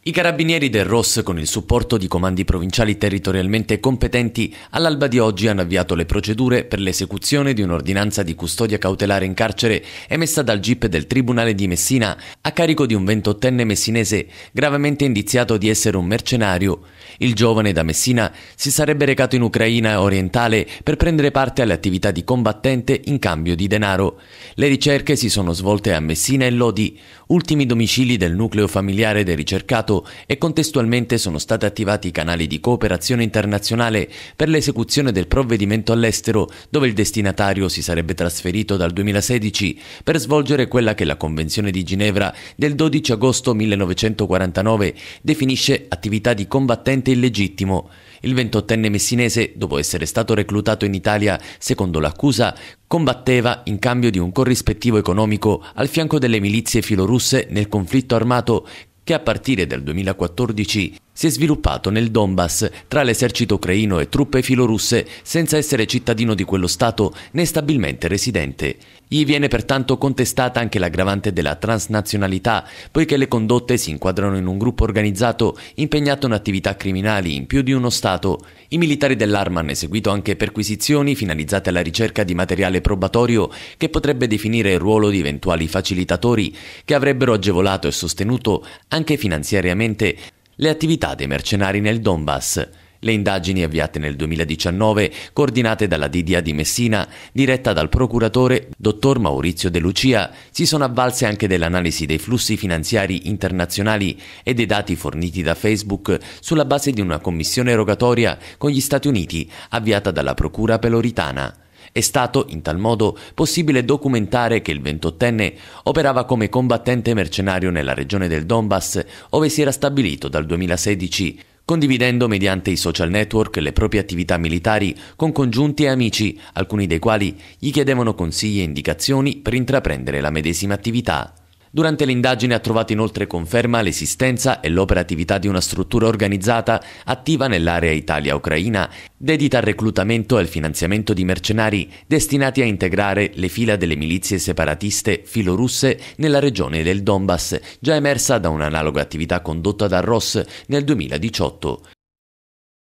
I carabinieri del ROS, con il supporto di comandi provinciali territorialmente competenti, all'alba di oggi hanno avviato le procedure per l'esecuzione di un'ordinanza di custodia cautelare in carcere emessa dal GIP del Tribunale di Messina a carico di un ventottenne messinese gravemente indiziato di essere un mercenario. Il giovane da Messina si sarebbe recato in Ucraina orientale per prendere parte alle attività di combattente in cambio di denaro. Le ricerche si sono svolte a Messina e Lodi ultimi domicili del nucleo familiare del ricercato e contestualmente sono stati attivati i canali di cooperazione internazionale per l'esecuzione del provvedimento all'estero dove il destinatario si sarebbe trasferito dal 2016 per svolgere quella che la Convenzione di Ginevra del 12 agosto 1949 definisce attività di combattente illegittimo. Il 28enne messinese, dopo essere stato reclutato in Italia secondo l'accusa, Combatteva in cambio di un corrispettivo economico al fianco delle milizie filorusse nel conflitto armato che a partire dal 2014 si è sviluppato nel Donbass tra l'esercito ucraino e truppe filorusse senza essere cittadino di quello Stato né stabilmente residente. Gli viene pertanto contestata anche l'aggravante della transnazionalità, poiché le condotte si inquadrano in un gruppo organizzato impegnato in attività criminali in più di uno Stato. I militari dell'Arma hanno eseguito anche perquisizioni finalizzate alla ricerca di materiale probatorio che potrebbe definire il ruolo di eventuali facilitatori che avrebbero agevolato e sostenuto anche finanziariamente le attività dei mercenari nel Donbass, le indagini avviate nel 2019, coordinate dalla DDA di Messina, diretta dal procuratore dottor Maurizio De Lucia, si sono avvalse anche dell'analisi dei flussi finanziari internazionali e dei dati forniti da Facebook sulla base di una commissione rogatoria con gli Stati Uniti avviata dalla Procura Peloritana. È stato in tal modo possibile documentare che il 28enne operava come combattente mercenario nella regione del Donbass, dove si era stabilito dal 2016, condividendo mediante i social network le proprie attività militari con congiunti e amici, alcuni dei quali gli chiedevano consigli e indicazioni per intraprendere la medesima attività. Durante l'indagine ha trovato inoltre conferma l'esistenza e l'operatività di una struttura organizzata attiva nell'area Italia-Ucraina, dedita al reclutamento e al finanziamento di mercenari destinati a integrare le fila delle milizie separatiste filorusse nella regione del Donbass, già emersa da un'analoga attività condotta da Ross nel 2018.